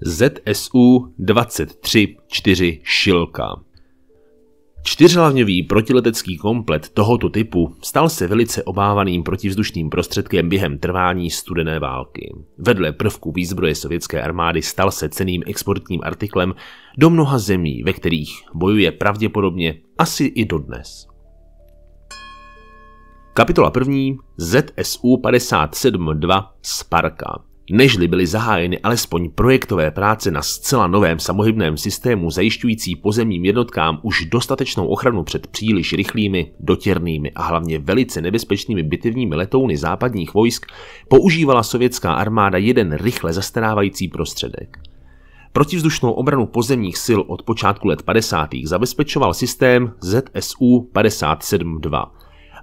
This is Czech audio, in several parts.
ZSU 23-4 Šilka. Čtyřhlavňový protiletecký komplet tohoto typu stal se velice obávaným protivzdušným prostředkem během trvání studené války. Vedle prvku výzbroje sovětské armády stal se ceným exportním artiklem do mnoha zemí, ve kterých bojuje pravděpodobně asi i dodnes. Kapitola 1. ZSU 57-2 Sparka nežli byly zahájeny alespoň projektové práce na zcela novém samohybném systému zajišťující pozemním jednotkám už dostatečnou ochranu před příliš rychlými, dotěrnými a hlavně velice nebezpečnými bitevními letouny západních vojsk, používala sovětská armáda jeden rychle zastarávající prostředek. Protivzdušnou obranu pozemních sil od počátku let 50. zabezpečoval systém ZSU 57-2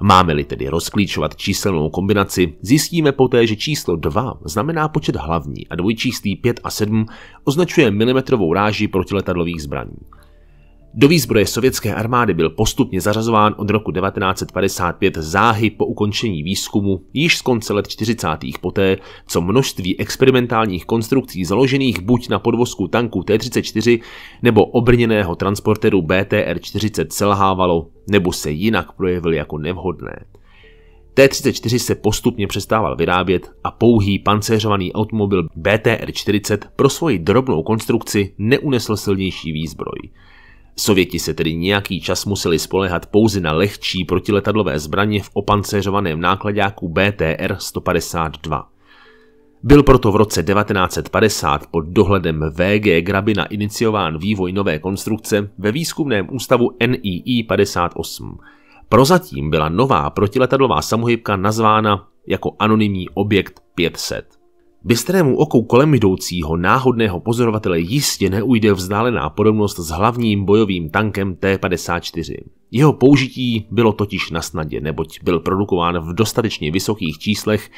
Máme-li tedy rozklíčovat číselnou kombinaci, zjistíme poté, že číslo 2 znamená počet hlavní a dvojčíslí 5 a 7 označuje milimetrovou ráži protiletadlových zbraní. Do výzbroje sovětské armády byl postupně zařazován od roku 1955 záhy po ukončení výzkumu již z konce let 40. poté, co množství experimentálních konstrukcí založených buď na podvozku tanku T-34 nebo obrněného transporteru BTR-40 selhávalo nebo se jinak projevily jako nevhodné. T-34 se postupně přestával vyrábět a pouhý pancéřovaný automobil BTR-40 pro svoji drobnou konstrukci neunesl silnější výzbroj. Sověti se tedy nějaký čas museli spolehat pouze na lehčí protiletadlové zbraně v opancéřovaném nákladáku BTR-152. Byl proto v roce 1950 pod dohledem V.G. Grabina iniciován vývoj nové konstrukce ve výzkumném ústavu NII 58. Prozatím byla nová protiletadlová samohybka nazvána jako anonymní objekt 500. Bystrému oku kolem jdoucího náhodného pozorovatele jistě neujde vzdálená podobnost s hlavním bojovým tankem T-54. Jeho použití bylo totiž na snadě, neboť byl produkován v dostatečně vysokých číslech,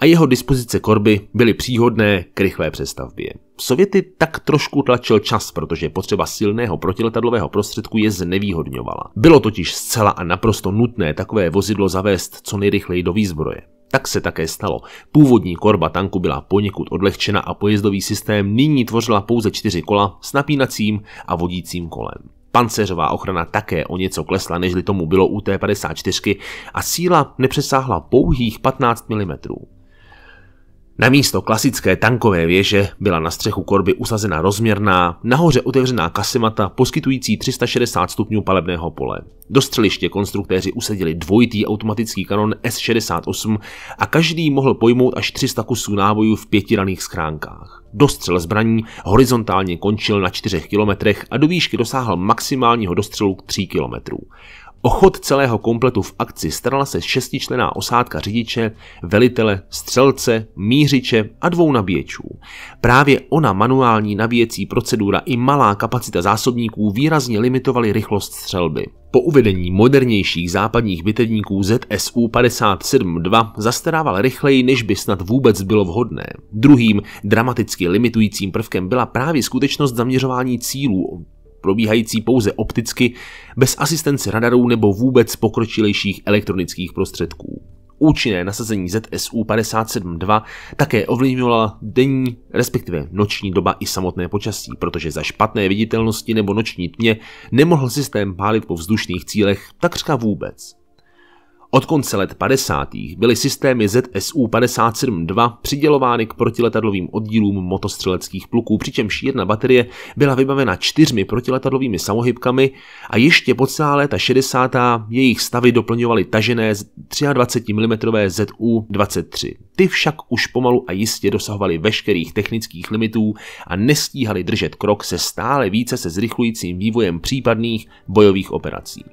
a jeho dispozice korby byly příhodné k rychlé přestavbě. Sověty tak trošku tlačil čas, protože potřeba silného protiletadlového prostředku je znevýhodňovala. Bylo totiž zcela a naprosto nutné takové vozidlo zavést co nejrychleji do výzbroje. Tak se také stalo. Původní korba tanku byla poněkud odlehčena a pojezdový systém nyní tvořila pouze čtyři kola s napínacím a vodícím kolem. Panceřová ochrana také o něco klesla, nežli tomu bylo u T-54 a síla nepřesáhla pouhých 15 mm. Na místo klasické tankové věže byla na střechu korby usazena rozměrná, nahoře otevřená kasimata poskytující 360 stupňů palebného pole. Do střeliště konstruktéři usadili dvojitý automatický kanon S-68 a každý mohl pojmout až 300 kusů nábojů v pěti raných skránkách. Dostřel zbraní horizontálně končil na 4 kilometrech a do výšky dosáhl maximálního dostřelu 3 kilometrů. O chod celého kompletu v akci starala se šestičlená osádka řidiče, velitele, střelce, mířiče a dvou nabíječů. Právě ona manuální nabíjecí procedura i malá kapacita zásobníků výrazně limitovaly rychlost střelby. Po uvedení modernějších západních bitevníků ZSU 57-2 zastarával rychleji, než by snad vůbec bylo vhodné. Druhým dramaticky limitujícím prvkem byla právě skutečnost zaměřování cílů probíhající pouze opticky, bez asistence radarů nebo vůbec pokročilejších elektronických prostředků. Účinné nasazení ZSU 57.2 také ovlivňovala denní, respektive noční doba i samotné počasí, protože za špatné viditelnosti nebo noční tmě nemohl systém pálit po vzdušných cílech takřka vůbec. Od konce let 50. byly systémy ZSU-57-2 přidělovány k protiletadlovým oddílům motostřeleckých pluků, přičemž jedna baterie byla vybavena čtyřmi protiletadlovými samohybkami a ještě po celá léta 60. jejich stavy doplňovaly tažené 23 mm ZU-23. Ty však už pomalu a jistě dosahovaly veškerých technických limitů a nestíhaly držet krok se stále více se zrychlujícím vývojem případných bojových operací.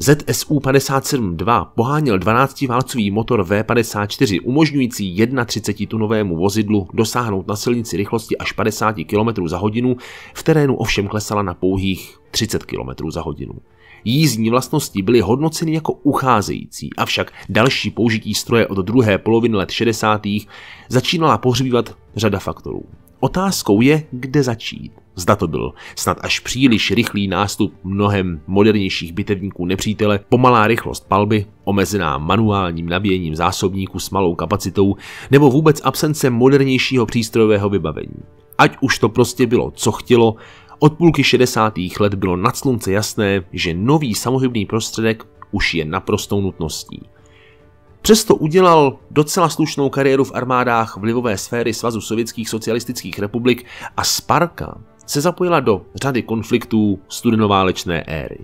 ZSU 57-2 poháněl 12-válcový motor V54, umožňující 31-tunovému vozidlu dosáhnout na silnici rychlosti až 50 km za hodinu, v terénu ovšem klesala na pouhých 30 km za hodinu. Jízdní vlastnosti byly hodnoceny jako ucházející, avšak další použití stroje od druhé poloviny let 60. začínala pohřbívat řada faktorů. Otázkou je, kde začít. Zda to byl snad až příliš rychlý nástup mnohem modernějších bitevníků nepřítele, pomalá rychlost palby, omezená manuálním nabíjením zásobníku s malou kapacitou, nebo vůbec absence modernějšího přístrojového vybavení. Ať už to prostě bylo, co chtělo, od půlky 60. let bylo nad slunce jasné, že nový samohybný prostředek už je naprostou nutností. Přesto udělal docela slušnou kariéru v armádách vlivové sféry Svazu sovětských socialistických republik a Sparka se zapojila do řady konfliktů studenoválečné éry.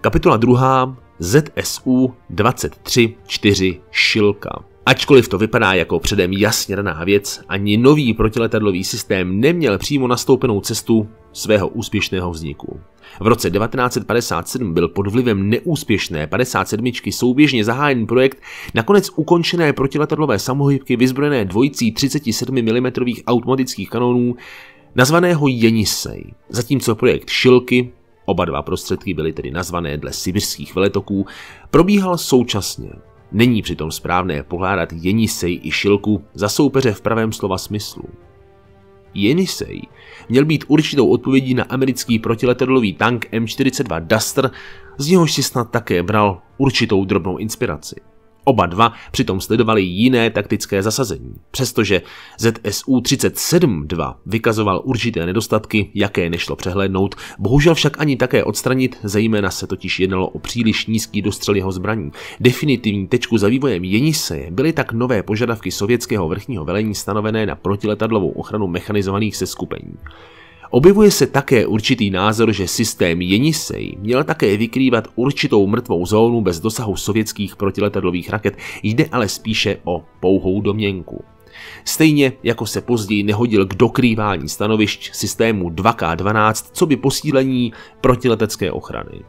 Kapitola 2. ZSU 23.4 Šilka Ačkoliv to vypadá jako předem jasně daná věc, ani nový protiletadlový systém neměl přímo nastoupenou cestu svého úspěšného vzniku. V roce 1957 byl pod vlivem neúspěšné 57. souběžně zahájen projekt nakonec ukončené protiletadlové samohybky vyzbrojené dvojicí 37 mm automatických kanonů nazvaného Jenisej, zatímco projekt Šilky, oba dva prostředky byly tedy nazvané dle sibirských veletoků, probíhal současně Není přitom správné pohládat Jenisej i Šilku za soupeře v pravém slova smyslu. Jenisej měl být určitou odpovědí na americký protiletadlový tank M42 Duster, z něhož si snad také bral určitou drobnou inspiraci. Oba dva přitom sledovali jiné taktické zasazení, přestože ZSU-37-2 vykazoval určité nedostatky, jaké nešlo přehlédnout, bohužel však ani také odstranit, zejména se totiž jednalo o příliš nízký dostřel jeho zbraní. Definitivní tečku za vývojem Jenise byly tak nové požadavky sovětského vrchního velení stanovené na protiletadlovou ochranu mechanizovaných seskupení. Objevuje se také určitý názor, že systém Jenisej měl také vykrývat určitou mrtvou zónu bez dosahu sovětských protiletadlových raket, jde ale spíše o pouhou domněnku. Stejně jako se později nehodil k dokrývání stanovišť systému 2K12, co by posílení protiletecké ochrany.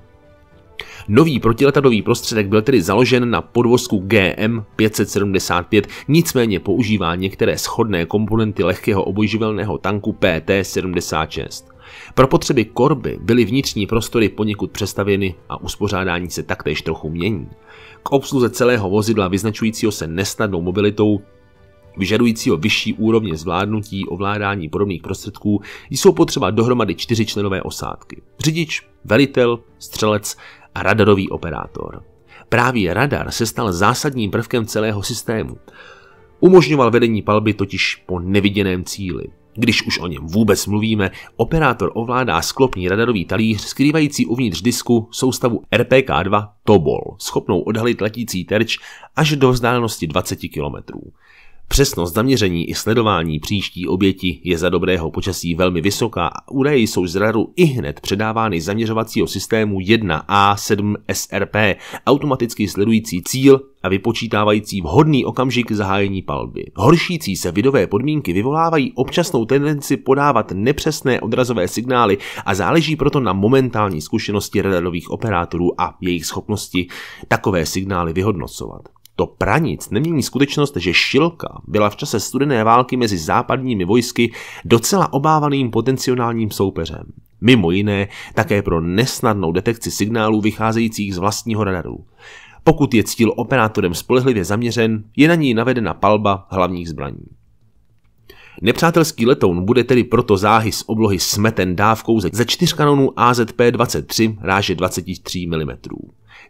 Nový protiletadový prostředek byl tedy založen na podvozku GM 575, nicméně používá některé schodné komponenty lehkého obojživelného tanku PT-76. Pro potřeby korby byly vnitřní prostory poněkud přestavěny a uspořádání se taktéž trochu mění. K obsluze celého vozidla vyznačujícího se nesnadnou mobilitou vyžadujícího vyšší úrovně zvládnutí ovládání podobných prostředků jsou potřeba dohromady čtyři členové osádky. Řidič, velitel, střelec a radarový operátor. Právě radar se stal zásadním prvkem celého systému. Umožňoval vedení palby totiž po neviděném cíli. Když už o něm vůbec mluvíme, operátor ovládá sklopný radarový talíř skrývající uvnitř disku soustavu RPK-2 Tobol, schopnou odhalit letící terč až do vzdálenosti 20 kilometrů. Přesnost zaměření i sledování příští oběti je za dobrého počasí velmi vysoká a údaje jsou z radaru i hned předávány zaměřovacího systému 1A7 SRP, automaticky sledující cíl a vypočítávající vhodný okamžik zahájení palby. Horšící se vidové podmínky vyvolávají občasnou tendenci podávat nepřesné odrazové signály a záleží proto na momentální zkušenosti radarových operátorů a jejich schopnosti takové signály vyhodnocovat. To pranic nemění skutečnost, že Šilka byla v čase studené války mezi západními vojsky docela obávaným potenciálním soupeřem. Mimo jiné také pro nesnadnou detekci signálů vycházejících z vlastního radaru. Pokud je cíl operátorem spolehlivě zaměřen, je na ní navedena palba hlavních zbraní. Nepřátelský letoun bude tedy proto záhy z oblohy smeten dávkou ze čtyř kanonů AZP-23 ráže 23 mm.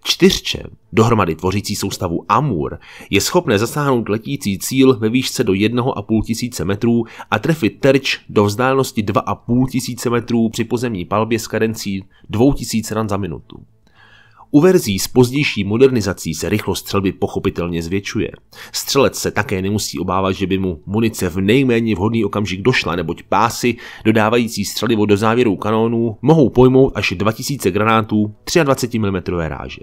Čtyřče, dohromady tvořící soustavu Amur, je schopné zasáhnout letící cíl ve výšce do 1,5 tisíce metrů a trefit terč do vzdálenosti 2,5 tisíce metrů při pozemní palbě s kadencí 2000 ran za minutu. U verzí s pozdější modernizací se rychlost střelby pochopitelně zvětšuje. Střelec se také nemusí obávat, že by mu munice v nejméně vhodný okamžik došla, neboť pásy dodávající střelivo do závěru kanónů mohou pojmout až 2000 granátů 23 mm ráže.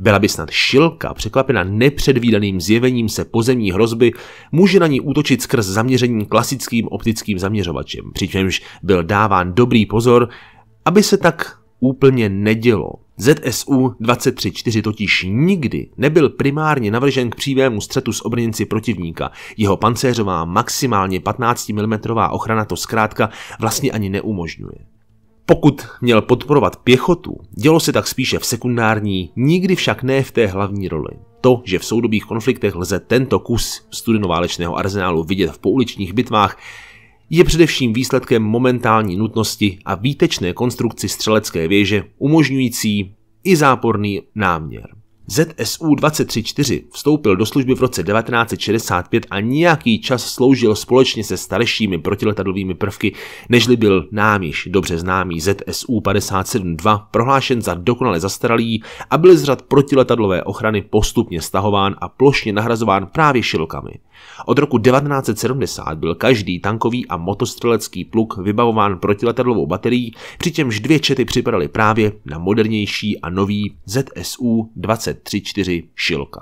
Byla by snad šilka překvapena nepředvídaným zjevením se pozemní hrozby, může na ní útočit skrz zaměření klasickým optickým zaměřovačem, přičemž byl dáván dobrý pozor, aby se tak úplně nedělo. ZSU 234 totiž nikdy nebyl primárně navržen k přímému střetu s obrněnci protivníka. Jeho pancéřová maximálně 15 mm ochrana to zkrátka vlastně ani neumožňuje. Pokud měl podporovat pěchotu, dělo se tak spíše v sekundární, nikdy však ne v té hlavní roli. To, že v soudobých konfliktech lze tento kus studenoválečného arzenálu vidět v pouličních bitvách, je především výsledkem momentální nutnosti a výtečné konstrukci střelecké věže, umožňující i záporný náměr. ZSU 234 vstoupil do služby v roce 1965 a nějaký čas sloužil společně se staršími protiletadlovými prvky, nežli byl nám již dobře známý ZSU 57-2 prohlášen za dokonale zastaralý a byl z řad protiletadlové ochrany postupně stahován a plošně nahrazován právě šilkami. Od roku 1970 byl každý tankový a motostřelecký pluk vybavován protiletadlovou baterií, přičemž dvě čety připadaly právě na modernější a nový ZSU 234 Šilka.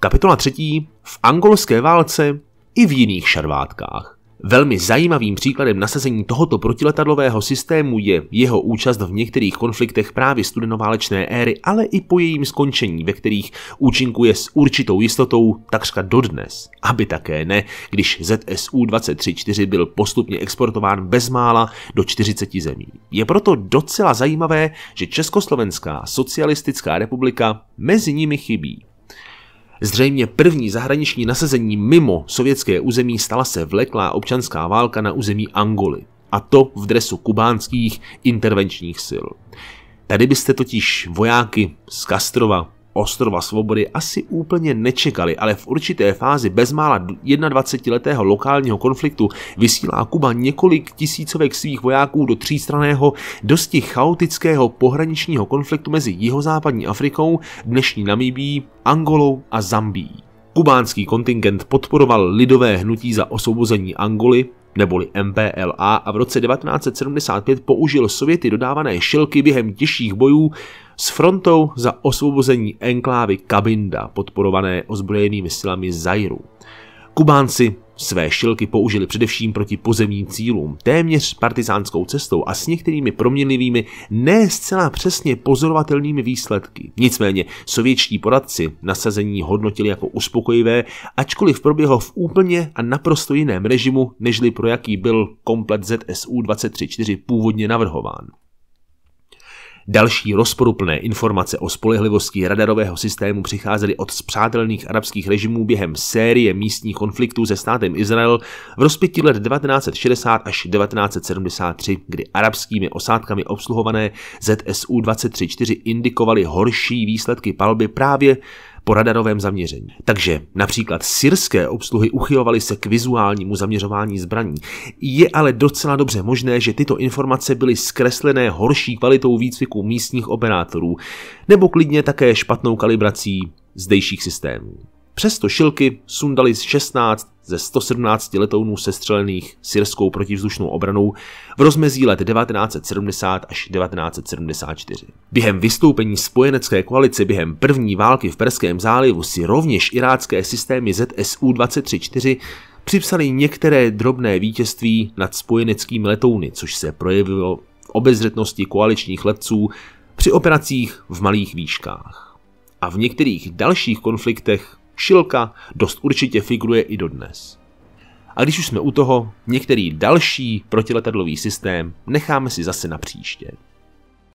Kapitola třetí. V angolské válce i v jiných šarvátkách. Velmi zajímavým příkladem nasazení tohoto protiletadlového systému je jeho účast v některých konfliktech právě studenoválečné éry, ale i po jejím skončení, ve kterých účinkuje s určitou jistotou takřka dodnes. Aby také ne, když ZSU-234 byl postupně exportován bezmála do 40 zemí. Je proto docela zajímavé, že Československá socialistická republika mezi nimi chybí. Zřejmě první zahraniční nasazení mimo sovětské území stala se vleklá občanská válka na území Angoly. A to v dresu kubánských intervenčních sil. Tady byste totiž vojáky z Kastrova Ostrova svobody asi úplně nečekali, ale v určité fázi bezmála 21-letého lokálního konfliktu vysílá Kuba několik tisícovek svých vojáků do třístraného, dosti chaotického pohraničního konfliktu mezi jihozápadní Afrikou, dnešní Namibí, Angolou a Zambií. Kubánský kontingent podporoval lidové hnutí za osvobození Angoly, neboli MPLA a v roce 1975 použil Sověty dodávané šilky během těžších bojů s frontou za osvobození enklávy Kabinda, podporované ozbrojenými silami Zairu. Kubánci své šilky použili především proti pozemním cílům, téměř partizánskou cestou a s některými proměnlivými, ne zcela přesně pozorovatelnými výsledky. Nicméně sovětští poradci nasazení hodnotili jako uspokojivé, ačkoliv proběhlo v úplně a naprosto jiném režimu, nežli pro jaký byl komplet ZSU 234 původně navrhován. Další rozporuplné informace o spolehlivosti radarového systému přicházely od zpřátelných arabských režimů během série místních konfliktů se státem Izrael v rozpětí let 1960 až 1973, kdy arabskými osádkami obsluhované ZSU-234 indikovaly horší výsledky palby právě po radarovém zaměření. Takže například syrské obsluhy uchylovaly se k vizuálnímu zaměřování zbraní. Je ale docela dobře možné, že tyto informace byly zkreslené horší kvalitou výcviku místních operátorů, nebo klidně také špatnou kalibrací zdejších systémů. Přesto šilky sundali z 16 ze 117 letounů sestřelených syrskou protivzdušnou obranou v rozmezí let 1970 až 1974. Během vystoupení spojenecké koalice během první války v Perském zálivu si rovněž irácké systémy ZSU-234 připsali některé drobné vítězství nad spojeneckými letouny, což se projevilo v obezřetnosti koaličních letců při operacích v malých výškách. A v některých dalších konfliktech Šilka dost určitě figuruje i dodnes. A když už jsme u toho, některý další protiletadlový systém necháme si zase na příště.